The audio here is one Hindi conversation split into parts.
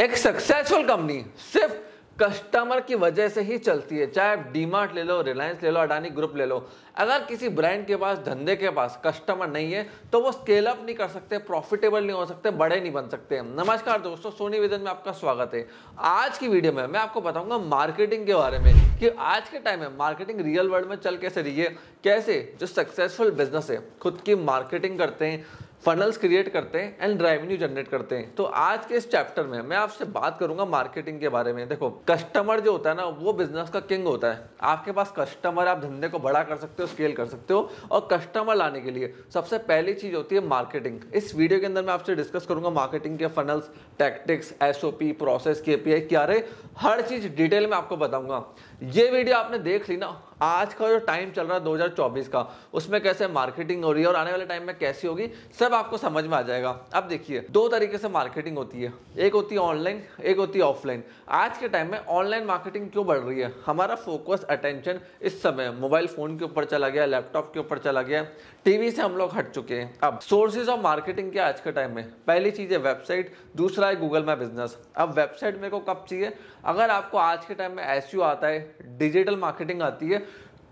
एक सक्सेसफुल कंपनी सिर्फ कस्टमर की वजह से ही चलती है चाहे आप डीमार्ट ले लो रिलायंस ले लो अडानी ग्रुप ले लो अगर किसी ब्रांड के पास धंधे के पास कस्टमर नहीं है तो वो स्केल अप नहीं कर सकते प्रॉफिटेबल नहीं हो सकते बड़े नहीं बन सकते नमस्कार दोस्तों सोनी विदन में आपका स्वागत है आज की वीडियो में मैं आपको बताऊंगा मार्केटिंग के बारे में कि आज के टाइम में मार्केटिंग रियल वर्ल्ड में चल कैसे रही है कैसे जो सक्सेसफुल बिजनेस है खुद की मार्केटिंग करते हैं फनल्स क्रिएट करते हैं एंड रेवेन्यू जनरेट करते हैं तो आज के इस चैप्टर में मैं आपसे बात करूंगा मार्केटिंग के बारे में देखो कस्टमर जो होता है ना वो बिजनेस का किंग होता है आपके पास कस्टमर आप धंधे को बड़ा कर सकते हो स्केल कर सकते हो और कस्टमर लाने के लिए सबसे पहली चीज होती है मार्केटिंग इस वीडियो के अंदर मैं आपसे डिस्कस करूंगा मार्केटिंग के फनल्स टैक्टिक्स एस प्रोसेस के पी क्या रहे हर चीज डिटेल में आपको बताऊंगा ये वीडियो आपने देख ली ना आज का जो टाइम चल रहा है 2024 का उसमें कैसे मार्केटिंग हो रही है और आने वाले टाइम में कैसी होगी सब आपको समझ में आ जाएगा अब देखिए दो तरीके से मार्केटिंग होती है एक होती है ऑनलाइन एक होती है ऑफलाइन आज के टाइम में ऑनलाइन मार्केटिंग क्यों बढ़ रही है हमारा फोकस अटेंशन इस समय मोबाइल फोन के ऊपर चला गया लैपटॉप के ऊपर चला गया टीवी से हम लोग हट चुके हैं अब सोर्सेज ऑफ मार्केटिंग के आज के टाइम में पहली चीज़ है वेबसाइट दूसरा है गूगल मै बिजनेस अब वेबसाइट मेरे को कब चाहिए अगर आपको आज के टाइम में एस आता है डिजिटल मार्केटिंग आती है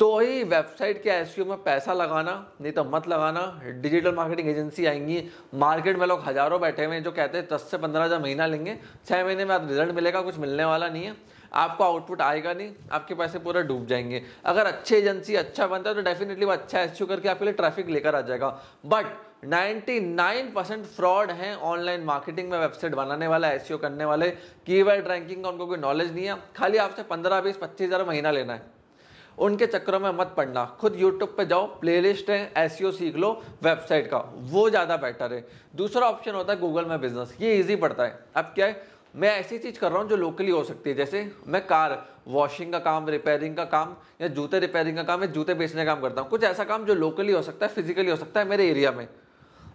तो ही वेबसाइट के एस e में पैसा लगाना नहीं तो मत लगाना डिजिटल मार्केटिंग एजेंसी आएंगी मार्केट में लोग हज़ारों बैठे हुए हैं जो कहते हैं दस से पंद्रह हज़ार महीना लेंगे छः महीने में आप रिजल्ट मिलेगा कुछ मिलने वाला नहीं है आपको आउटपुट आएगा नहीं आपके पैसे पूरे डूब जाएंगे अगर अच्छी एजेंसी अच्छा बनता है तो डेफिनेटली वो अच्छा एस e करके आपके लिए ट्रैफिक लेकर आ जाएगा बट 99 परसेंट फ्रॉड हैं ऑनलाइन मार्केटिंग में वेबसाइट बनाने वाला एस करने वाले की वर्ड रैंकिंग का उनको कोई नॉलेज नहीं है खाली आपसे 15 बीस पच्चीस हज़ार महीना लेना है उनके चक्करों में मत पड़ना खुद यूट्यूब पे जाओ प्ले लिस्ट है एस सीख लो वेबसाइट का वो ज़्यादा बेटर है दूसरा ऑप्शन होता है गूगल में बिजनेस ये ईजी पड़ता है अब क्या है मैं ऐसी चीज़ कर रहा हूँ जो लोकली हो सकती है जैसे मैं कार वॉशिंग का काम रिपेयरिंग का काम या जूते रिपेयरिंग का काम या जूते बेचने का काम करता हूँ कुछ ऐसा काम जो लोकली हो सकता है फिजिकली हो सकता है मेरे एरिया में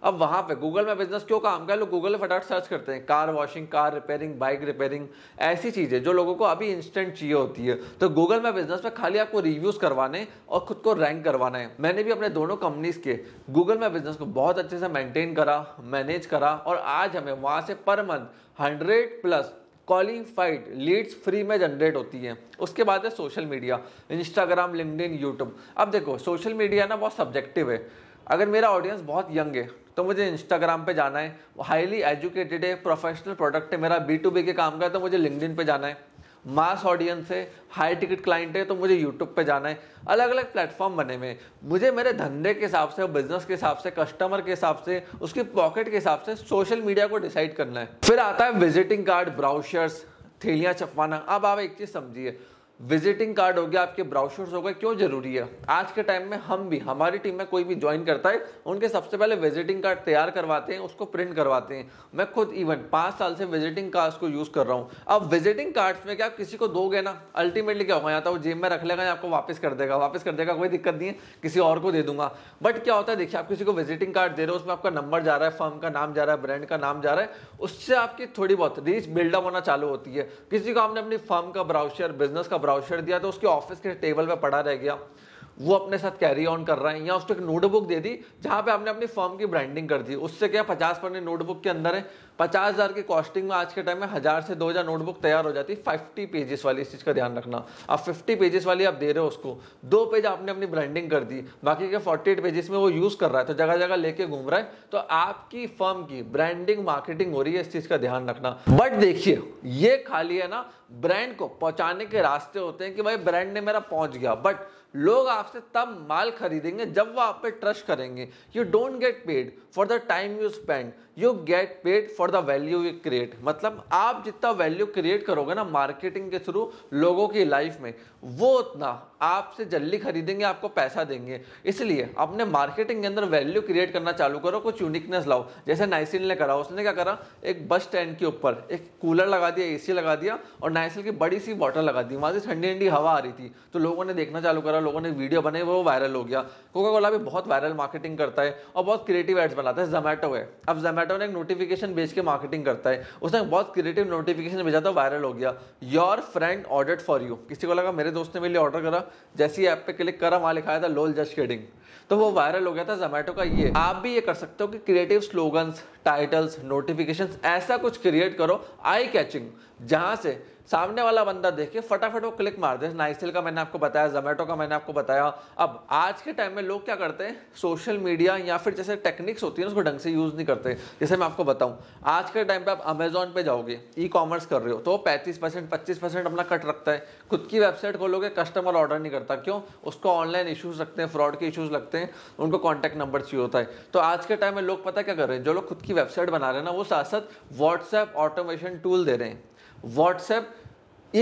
अब वहाँ पे गूगल में बिजनेस क्यों काम का लोग गूगल में फटाफट सर्च करते हैं car washing car repairing bike repairing ऐसी चीज़ें जो लोगों को अभी इंस्टेंट चाहिए होती है तो गूगल में बिजनेस में खाली आपको रिव्यूज़ करवाने और खुद को रैंक करवाना है मैंने भी अपने दोनों कंपनीज के गूगल में बिजनेस को बहुत अच्छे से मेंटेन करा मैनेज करा और आज हमें वहाँ से per month hundred plus qualified leads free में जनरेट होती है उसके बाद है social media Instagram LinkedIn YouTube अब देखो सोशल मीडिया ना बहुत सब्जेक्टिव है अगर मेरा ऑडियंस बहुत यंग है तो मुझे इंस्टाग्राम पे जाना है हाईली एजुकेटेड है प्रोफेशनल प्रोडक्ट है मेरा बी टू बी के काम का है तो मुझे लिंकडिन पे जाना है मास ऑडियंस है हाई टिकट क्लाइंट है तो मुझे यूट्यूब पे जाना है अलग अलग प्लेटफॉर्म बने हुए मुझे मेरे धंधे के हिसाब से बिजनेस के हिसाब से कस्टमर के हिसाब से उसकी पॉकेट के हिसाब से सोशल मीडिया को डिसाइड करना है फिर आता है विजिटिंग कार्ड ब्राउशर्स थैलियाँ छपवाना अब आप एक चीज़ समझिए विजिटिंग कार्ड हो गया आपके ब्राउशर्स हो गए क्यों जरूरी है आज के टाइम में हम भी हमारी टीम में कोई भी ज्वाइन करता है उनके सबसे पहले विजिटिंग कार्ड तैयार करवाते हैं उसको प्रिंट करवाते हैं मैं खुद इवन पाँच साल से विजिटिंग कार्ड्स को यूज़ कर रहा हूँ अब विजिटिंग कार्ड्स में क्या किसी को दोगे ना अल्टीमेटली क्या होगा या तो वो जेब में रख लेगा या आपको वापस कर देगा वापस कर देगा कोई दिक्कत नहीं है किसी और को दे दूंगा बट क्या होता है देखिए आप किसी को विजिटिंग कार्ड दे रहे हो उसमें आपका नंबर जा रहा है फर्म का नाम जा रहा है ब्रांड का नाम जा रहा है उससे आपकी थोड़ी बहुत रीच बिल्डअप होना चालू होती है किसी को आपने अपनी फर्म का ब्राउशर बिजनेस का ब्राउचर दिया तो उसके ऑफिस के टेबल पर पड़ा रह गया वो अपने साथ कैरी ऑन कर रहा है या उसको एक नोटबुक दे दी जहाँ पे आपने अपनी फर्म की ब्रांडिंग कर दी उससे क्या पचास पन्ने नोटबुक के अंदर है पचास हज़ार की कॉस्टिंग में आज के टाइम में हज़ार से दो हज़ार नोटबुक तैयार हो जाती है फिफ्टी पेजेस वाली इस चीज़ का ध्यान रखना अब फिफ्टी पेजेस वाली आप दे रहे हो उसको दो पेज आपने अपनी ब्रांडिंग कर दी बाकी के फोर्टी एट पेजेस में वो यूज़ कर रहा है तो जगह जगह लेके घूम रहा है तो आपकी फर्म की ब्रांडिंग मार्केटिंग हो रही है इस चीज़ का ध्यान रखना बट देखिए ये खाली है ना ब्रांड को पहुंचाने के रास्ते होते हैं कि भाई ब्रांड ने मेरा पहुंच गया बट लोग आप आपसे तब माल खरीदेंगे जब वह आप पे ट्रस्ट करेंगे you don't get paid for the time you spend you get paid for the value you create मतलब आप जितना वैल्यू क्रिएट करोगे ना मार्केटिंग के थ्रू लोगों की लाइफ में वो उतना आपसे जल्दी खरीदेंगे आपको पैसा देंगे इसलिए अपने मार्केटिंग के अंदर वैल्यू क्रिएट करना चालू करो कुछ यूनिकनेस लाओ जैसे नाइसिल ने करा उसने क्या करा एक बस स्टैंड के ऊपर एक कूलर लगा दिया सी लगा दिया और नाइसिल की बड़ी सी बॉटल लगा दी वहाँ से ठंडी ठंडी हवा आ रही थी तो लोगों ने देखना चालू करा लोगों ने वीडियो बनाई वो वायरल हो गया कोका कोला भी बहुत वायरल मार्केटिंग करता है और बहुत क्रिएटिव एड्स बनाता है जोमेटो है अब जोमेटो जोमेटो ने एक नोटिफिकेशन भेज के मार्केटिंग करता है उसने बहुत क्रिएटिव नोटिफिकेशन भेजा था वायरल हो गया your friend order for you किसी को लगा मेरे दोस्त ने मेरे लिए ऑर्डर करा जैसे ही ऐप पे क्लिक करा वहाँ लिखाया था लोल जस्ट केडिंग तो वो वायरल हो गया था जोमेटो का ये आप भी ये कर सकते हो कि क्रिएटिव स्लोगन्स टाइटल्स नोटिफिकेशन ऐसा कुछ क्रिएट करो आई कैचिंग जहाँ से सामने वाला बंदा देखे फटाफट वो क्लिक मार दे नाइसिल का मैंने आपको बताया जोमेटो का मैंने आपको बताया अब आज के टाइम में लोग क्या करते हैं सोशल मीडिया या फिर जैसे टेक्निक्स होती है उसको ढंग से यूज़ नहीं करते जैसे मैं आपको बताऊं आज के टाइम पे आप अमेजोन पे जाओगे ई कॉमर्स कर रहे हो तो पैंतीस परसेंट पच्चीस परसेंट अपना कट रखता है खुद की वेबसाइट खोलोगे कस्टमर ऑर्डर नहीं करता क्यों उसको ऑनलाइन इशूज़ रखते हैं फ्रॉड के इशूज़ लगते हैं उनको कॉन्टैक्ट नंबर चाहिए होता है तो आज के टाइम में लोग पता क्या कर रहे हैं जो लोग खुद की की वेबसाइट बना रहे हैं ना वो साथ साथ व्हाट्सएप ऑटोमेशन टूल दे रहे हैं व्हाट्सएप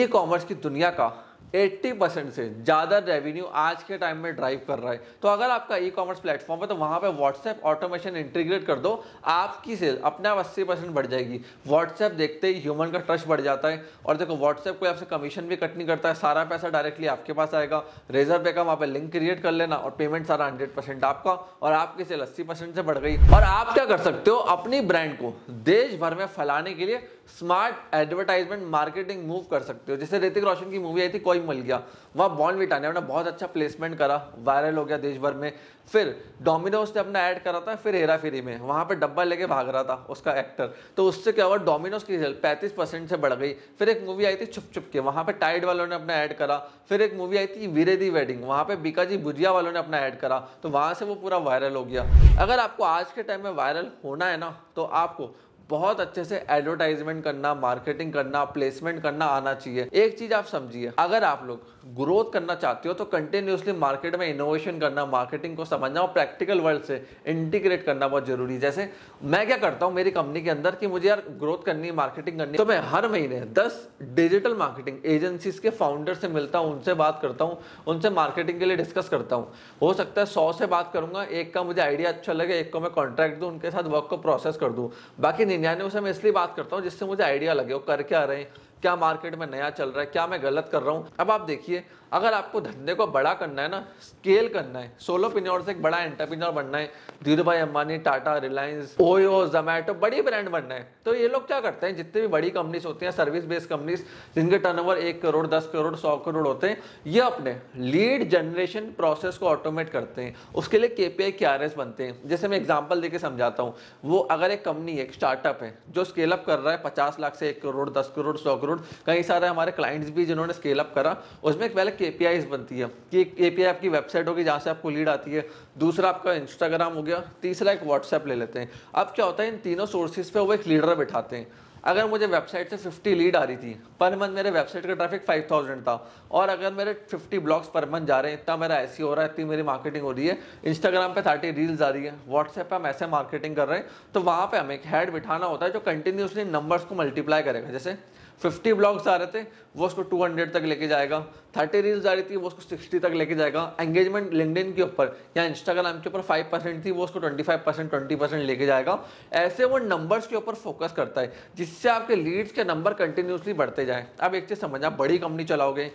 ई कॉमर्स की दुनिया का 80 परसेंट से ज़्यादा रेवेन्यू आज के टाइम में ड्राइव कर रहा है तो अगर आपका ई कॉमर्स प्लेटफॉर्म है तो वहाँ पे व्हाट्सएप ऑटोमेशन इंटीग्रेट कर दो आपकी सेल अपने आप अस्सी परसेंट बढ़ जाएगी व्हाट्सएप देखते ही ह्यूमन का ट्रस्ट बढ़ जाता है और देखो व्हाट्सएप कोई आपसे कमीशन भी कट नहीं करता है सारा पैसा डायरेक्टली आपके पास आएगा रेजर पे का वहाँ पर लिंक क्रिएट कर लेना और पेमेंट सारा हंड्रेड आपका और आपकी सेल अस्सी से बढ़ गई और आप क्या कर सकते हो अपनी ब्रांड को देश भर में फैलाने के लिए स्मार्ट एडवर्टाइजमेंट मार्केटिंग मूव कर सकते हो जैसे ऋतिक रोशन की मूवी आई थी कोई मिल गया वहाँ बॉन्ड विटाने अपना बहुत अच्छा प्लेसमेंट करा वायरल हो गया देश भर में फिर डोमिनोज ने अपना ऐड करा था फिर हेरा फेरी में वहाँ पर डब्बा लेके भाग रहा था उसका एक्टर तो उससे क्या हुआ डोमिनोज की रिजल्ट पैंतीस परसेंट से बढ़ गई फिर एक मूवी आई थी छुप छुप के वहाँ पर टाइड वालों ने अपना ऐड करा फिर एक मूवी आई थी वीरे दी वेडिंग वहाँ पर बीकाजी भुजिया वालों ने अपना ऐड करा तो वहाँ से वो पूरा वायरल हो गया अगर आपको आज के टाइम में वायरल होना है ना तो आपको बहुत अच्छे से एडवर्टाइजमेंट करना मार्केटिंग करना प्लेसमेंट करना आना चाहिए एक चीज आप समझिए अगर आप लोग ग्रोथ करना चाहते हो तो कंटिन्यूसली मार्केट में इनोवेशन करना मार्केटिंग को समझना और प्रैक्टिकल वर्ल्ड से इंटीग्रेट करना बहुत जरूरी है जैसे मैं क्या करता हूँ मेरी कंपनी के अंदर कि मुझे यार ग्रोथ करनी है मार्केटिंग करनी है तो मैं हर महीने दस डिजिटल मार्केटिंग एजेंसीज के फाउंडर से मिलता हूँ उनसे बात करता हूँ उनसे मार्केटिंग के लिए डिस्कस करता हूँ हो सकता है सौ से बात करूँगा एक का मुझे आइडिया अच्छा लगे एक को मैं कॉन्ट्रैक्ट दूँ उनके साथ वर्क को प्रोसेस कर दूँ बाकी निन्यानवे से मैं इसलिए बात करता हूँ जिससे मुझे आइडिया लगे वो करके आ रहे हैं क्या मार्केट में नया चल रहा है क्या मैं गलत कर रहा हूं अब आप देखिए अगर आपको धंधे को बड़ा करना है ना स्केल करना है सोलो पिन्योर से एक बड़ा एंटरप्रेन्योर बनना है धीरू भाई अंबानी टाटा रिलायंस ओयो जोमेटो बड़ी ब्रांड बनना है तो ये लोग क्या करते हैं जितनी भी बड़ी कंपनीज होती हैं सर्विस बेस्ड कंपनीज जिनके ओवर एक करोड़ दस करोड़ सौ करोड़ होते हैं ये अपने लीड जनरेशन प्रोसेस को ऑटोमेट करते हैं उसके लिए के पी बनते हैं जैसे मैं एग्जाम्पल देके समझाता हूँ वो अगर एक कंपनी एक स्टार्टअप है जो स्केल अप कर रहा है पचास लाख से एक करोड़ दस करोड़ सौ करोड़ कई सारे हमारे क्लाइंट्स भी जिन्होंने स्केल अप करा उसमें पहले की एपीआईज बनती है कि एक ए आपकी वेबसाइट होगी जहाँ से आपको लीड आती है दूसरा आपका इंस्टाग्राम हो गया तीसरा एक व्हाट्सएप ले लेते हैं अब क्या होता है इन तीनों सोर्सेज पे वो एक लीडर बैठाते हैं अगर मुझे वेबसाइट से 50 लीड आ रही थी पर मंथ मेरे वेबसाइट का ट्रैफिक 5000 था और अगर मेरे 50 ब्लॉग्स पर मंथ जा रहे हैं इतना मेरा ऐसी e हो रहा है इतनी मेरी मार्केटिंग हो रही है इंस्टाग्राम पे 30 रील्स आ रही है व्हाट्सएप पे हम ऐसे मार्केटिंग कर रहे हैं तो वहाँ पे हमें एक हेड बिठाना होता है जो कंटिन्यूसली नंबर्स को मल्टीप्लाई करेगा जैसे 50 ब्लॉग्स आ रहे थे वो उसको 200 तक लेके जाएगा 30 रील्स आ रही थी वो उसको 60 तक लेके जाएगा एंगेजमेंट लिंकडिन के ऊपर या इंस्टाग्राम के ऊपर 5 परसेंट थी वो उसको 25 परसेंट ट्वेंटी परसेंट लेके जाएगा ऐसे वो नंबर्स के ऊपर फोकस करता है जिस इससे आपके लीड्स के नंबर कंटिन्यूसली बढ़ते जाएँ आप एक चीज़ समझना आप बड़ी कंपनी चलाओगे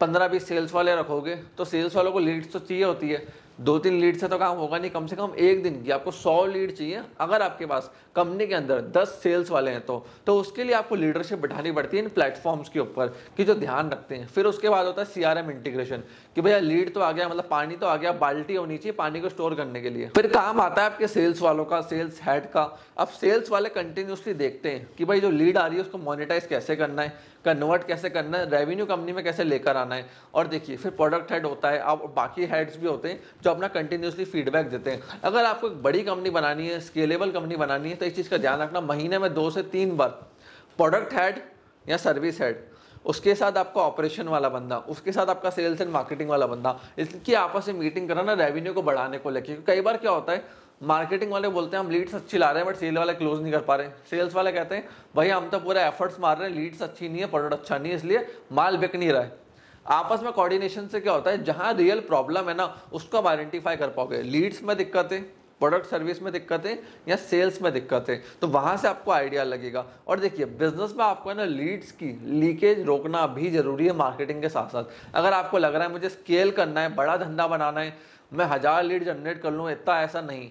पंद्रह बीस सेल्स वाले रखोगे तो सेल्स वालों को लीड्स तो चाहिए होती है दो तीन लीड से तो काम होगा नहीं कम से कम एक दिन की आपको सौ लीड चाहिए अगर आपके पास कंपनी के अंदर दस सेल्स वाले हैं तो तो उसके लिए आपको लीडरशिप बिठानी पड़ती है इन प्लेटफॉर्म्स के ऊपर कि जो ध्यान रखते हैं फिर उसके बाद होता है सी इंटीग्रेशन कि भैया लीड तो आ गया मतलब पानी तो आ गया बाल्टी होनी चाहिए पानी को स्टोर करने के लिए फिर काम आता है आपके सेल्स वालों का सेल्स हेड का अब सेल्स वाले कंटिन्यूसली देखते हैं कि भाई जो लीड आ रही है उसको मोनिटाइज कैसे करना है कन्वर्ट कैसे करना है रेवेन्यू कंपनी में कैसे लेकर आना है और देखिए फिर प्रोडक्ट हेड होता है आप बाकी हेड्स भी होते हैं जो अपना कंटिन्यूसली फीडबैक देते हैं अगर आपको एक बड़ी कंपनी बनानी है स्केलेबल कंपनी बनानी है तो इस चीज़ का ध्यान रखना महीने में दो से तीन बार प्रोडक्ट हेड या सर्विस हेड उसके साथ आपका ऑपरेशन वाला बंदा उसके साथ आपका सेल्स एंड मार्केटिंग वाला बंदा इसकी आपस में मीटिंग कराना रेवेन्यू को बढ़ाने को लेकर कई बार क्या होता है मार्केटिंग वाले बोलते हैं हम लीड्स अच्छी ला रहे हैं बट सेल वाला क्लोज नहीं कर पा रहे सेल्स वाले कहते हैं भाई हम तो पूरा एफर्ट्स मार रहे हैं लीड्स अच्छी नहीं है प्रोडक्ट अच्छा नहीं है इसलिए माल बिक नहीं रहा है आपस में कोऑर्डिनेशन से क्या होता है जहाँ रियल प्रॉब्लम है ना उसको आप आइडेंटिफाई कर पाओगे लीड्स में दिक्कत है प्रोडक्ट सर्विस में दिक्कत है या सेल्स में दिक्कत है तो वहाँ से आपको आइडिया लगेगा और देखिए बिजनेस में आपको है ना लीड्स की लीकेज रोकना भी जरूरी है मार्केटिंग के साथ साथ अगर आपको लग रहा है मुझे स्केल करना है बड़ा धंधा बनाना है मैं हज़ार लीड जनरेट कर लूँ इतना ऐसा नहीं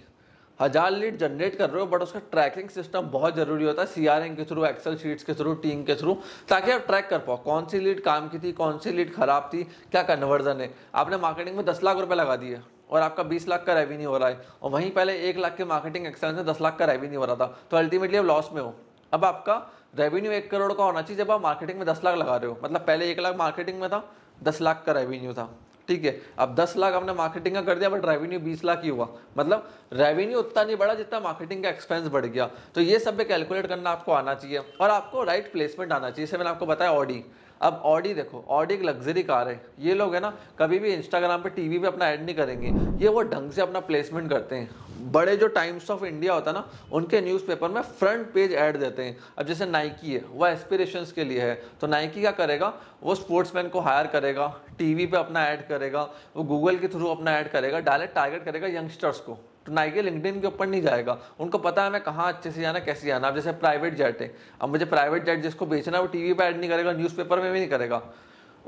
हज़ार लीड जनरेट कर रहे हो बट उसका ट्रैकिंग सिस्टम बहुत ज़रूरी होता है सी के थ्रू एक्सेल शीट्स के थ्रू टीम के थ्रू ताकि आप ट्रैक कर पाओ कौन सी लीड काम की थी कौन सी लीड खराब थी क्या कन्वर्जन है आपने मार्केटिंग में दस लाख रुपए लगा दिए और आपका बीस लाख का रेवेन्यू हो रहा है और वहीं पहले एक लाख के मार्केटिंग एक्सपेंस में दस लाख का रेवेन्यू हो रहा था तो अल्टीमेटली अब लॉस में हो अब आपका रेवेन्यू एक करोड़ का होना चाहिए जब आप मार्केटिंग में दस लाख लगा रहे हो मतलब पहले एक लाख मार्केटिंग में था दस लाख का रेवेन्यू था ठीक है अब दस लाख हमने मार्केटिंग का कर दिया बट रेवेन्यू बीस लाख ही हुआ मतलब रेवेन्यू उतना नहीं बढ़ा जितना मार्केटिंग का एक्सपेंस बढ़ गया तो ये सब भी कैलकुलेट करना आपको आना चाहिए और आपको राइट प्लेसमेंट आना चाहिए जैसे मैंने आपको बताया ऑडी अब ऑडी देखो ऑडी एक लग्जरी कार है ये लोग है ना कभी भी इंस्टाग्राम पे टीवी पे अपना ऐड नहीं करेंगे ये वो ढंग से अपना प्लेसमेंट करते हैं बड़े जो टाइम्स ऑफ इंडिया होता है ना उनके न्यूज़पेपर में फ्रंट पेज ऐड देते हैं अब जैसे नाइकी है वह एस्पिरेशंस के लिए है तो नाइकी क्या करेगा वो स्पोर्ट्समैन को हायर करेगा टीवी पे अपना ऐड करेगा वो गूगल के थ्रू अपना ऐड करेगा डायरेक्ट टारगेट करेगा यंगस्टर्स को तो नाइके लिंकडिन के ऊपर नहीं जाएगा उनको पता है मैं कहाँ अच्छे से जाना कैसे जाना अब जैसे प्राइवेट जेट है अब मुझे प्राइवेट जेट जिसको बेचना है वो टीवी पर ऐड नहीं करेगा न्यूज़पेपर में भी नहीं करेगा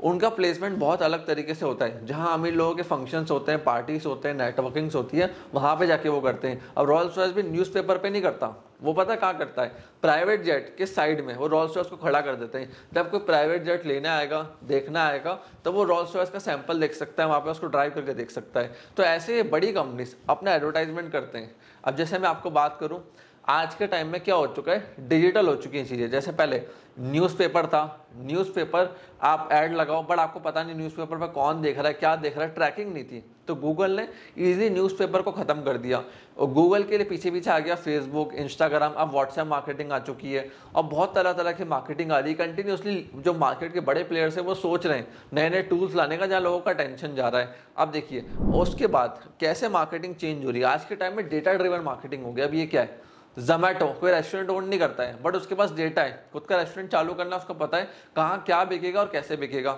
उनका प्लेसमेंट बहुत अलग तरीके से होता है जहाँ अमीर लोगों के फंक्शंस होते हैं पार्टीज होते हैं नेटवर्किंग्स होती है वहाँ पे जाके वो करते हैं अब रॉयल रॉयस भी न्यूज़पेपर पे नहीं करता वो पता कहाँ करता है प्राइवेट जेट के साइड में वो रॉयल रॉयस को खड़ा कर देते हैं जब कोई प्राइवेट जेट लेने आएगा देखना आएगा तब तो वो रॉयल रॉयस का सैंपल देख सकता है वहाँ पर उसको ड्राइव करके देख सकता है तो ऐसे बड़ी कंपनीज अपना एडवर्टाइजमेंट करते हैं अब जैसे मैं आपको बात करूँ आज के टाइम में क्या हो चुका है डिजिटल हो चुकी हैं चीज़ें जैसे पहले न्यूज़पेपर था न्यूज़पेपर आप ऐड लगाओ बट आपको पता नहीं न्यूज़पेपर पर कौन देख रहा है क्या देख रहा है ट्रैकिंग नहीं थी तो गूगल ने इजीली न्यूज़पेपर को ख़त्म कर दिया और गूगल के लिए पीछे पीछे आ गया फेसबुक इंस्टाग्राम अब व्हाट्सएप मार्केटिंग आ चुकी है और बहुत तरह तरह की मार्केटिंग आ रही है कंटिन्यूसली जो मार्केट के बड़े प्लेयर्स हैं वो सोच रहे हैं नए नए टूल्स लाने का जहाँ लोगों का टेंशन जा रहा है अब देखिए उसके बाद कैसे मार्केटिंग चेंज हो रही है आज के टाइम में डेटा ड्रिवन मार्केटिंग हो गया अब ये क्या है जोमेटो कोई रेस्टोरेंट ओन नहीं करता है बट उसके पास डेटा है खुद का रेस्टोरेंट चालू करना उसको पता है कहाँ क्या बिकेगा और कैसे बिकेगा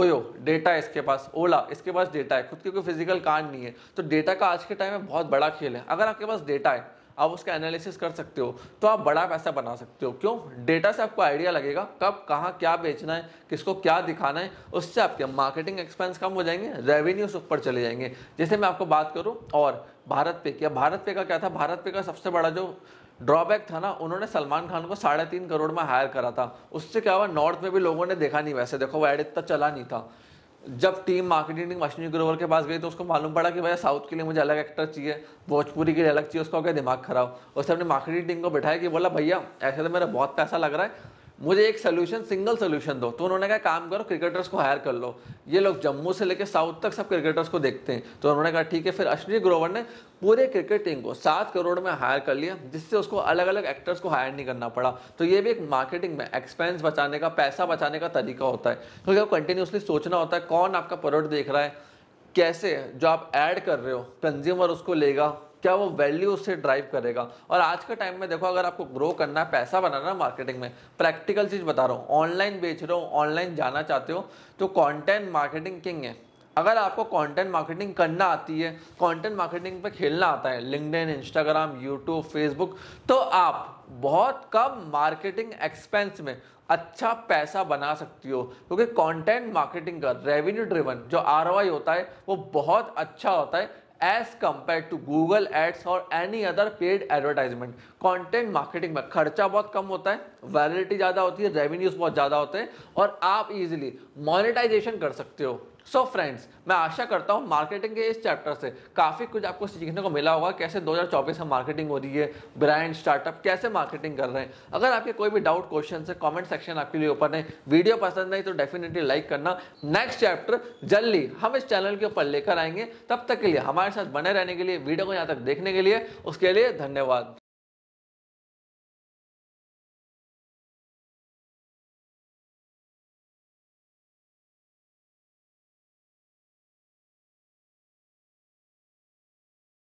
ओयो डेटा है इसके पास ओला इसके पास डेटा है खुद की कोई फिजिकल कार्ड नहीं है तो डेटा का आज के टाइम में बहुत बड़ा खेल है अगर आपके पास डेटा है आप उसका एनालिसिस कर सकते हो तो आप बड़ा पैसा बना सकते हो क्यों डेटा से आपको आइडिया लगेगा कब कहाँ क्या बेचना है किसको क्या दिखाना है उससे आपके मार्केटिंग एक्सपेंस कम हो जाएंगे रेवेन्यूज ऊपर चले जाएंगे जैसे मैं आपको बात करूँ और भारत पे क्या भारत पे का क्या था भारत पे का सबसे बड़ा जो ड्रॉबैक था ना उन्होंने सलमान खान को साढ़े तीन करोड़ में हायर करा था उससे क्या हुआ नॉर्थ में भी लोगों ने देखा नहीं वैसे देखो वो एड इतना चला नहीं था जब टीम मार्केटिंग मशीन ग्रोवर के पास गई तो उसको मालूम पड़ा कि भैया साउथ के लिए मुझे अलग एक्टर चाहिए भोजपुरी के लिए अलग चाहिए उसका गया दिमाग खराब उसने अपनी मार्केटिंग टीम को बैठाया कि बोला भैया ऐसे तो मेरा बहुत पैसा लग रहा है मुझे एक सोल्यूशन सिंगल सोल्यूशन दो तो उन्होंने कहा काम करो क्रिकेटर्स को हायर कर लो ये लोग जम्मू से लेकर साउथ तक सब क्रिकेटर्स को देखते हैं तो उन्होंने कहा ठीक है फिर अश्विनी ग्रोवर ने पूरे क्रिकेट टीम को सात करोड़ में हायर कर लिया जिससे उसको अलग अलग एक्टर्स को हायर नहीं करना पड़ा तो ये भी एक मार्केटिंग में एक्सपेंस बचाने का पैसा बचाने का तरीका होता है क्योंकि आपको कंटिन्यूसली सोचना होता है कौन आपका प्रोडक्ट देख रहा है कैसे जो आप ऐड कर रहे हो कंज्यूमर उसको लेगा क्या वो वैल्यू उससे ड्राइव करेगा और आज के टाइम में देखो अगर आपको ग्रो करना है पैसा बनाना है मार्केटिंग में प्रैक्टिकल चीज़ बता रहा हूँ ऑनलाइन बेच रहे हो ऑनलाइन जाना चाहते हो तो कॉन्टेंट मार्केटिंग किंग है अगर आपको कंटेंट मार्केटिंग करना आती है कंटेंट मार्केटिंग पे खेलना आता है लिंकड इंस्टाग्राम यूट्यूब फेसबुक तो आप बहुत कम मार्केटिंग एक्सपेंस में अच्छा पैसा बना सकती हो क्योंकि कंटेंट मार्केटिंग का रेवेन्यू ड्रिवन जो आर होता है वो बहुत अच्छा होता है as compared to Google ads और any other paid advertisement content marketing में खर्चा बहुत कम होता है वैलिडिटी ज़्यादा होती है रेवेन्यूज बहुत ज़्यादा होते हैं और आप इजिली मॉनिटाइजेशन कर सकते हो सो so फ्रेंड्स मैं आशा करता हूँ मार्केटिंग के इस चैप्टर से काफ़ी कुछ आपको सीखने को मिला होगा कैसे 2024 में मार्केटिंग हो रही है ब्रांड स्टार्टअप कैसे मार्केटिंग कर रहे हैं अगर आपके कोई भी डाउट क्वेश्चन है कमेंट सेक्शन आपके लिए ओपन है वीडियो पसंद आई तो डेफिनेटली लाइक करना नेक्स्ट चैप्टर जल्दी हम इस चैनल के ऊपर लेकर आएंगे तब तक के लिए हमारे साथ बने रहने के लिए वीडियो को यहाँ तक देखने के लिए उसके लिए धन्यवाद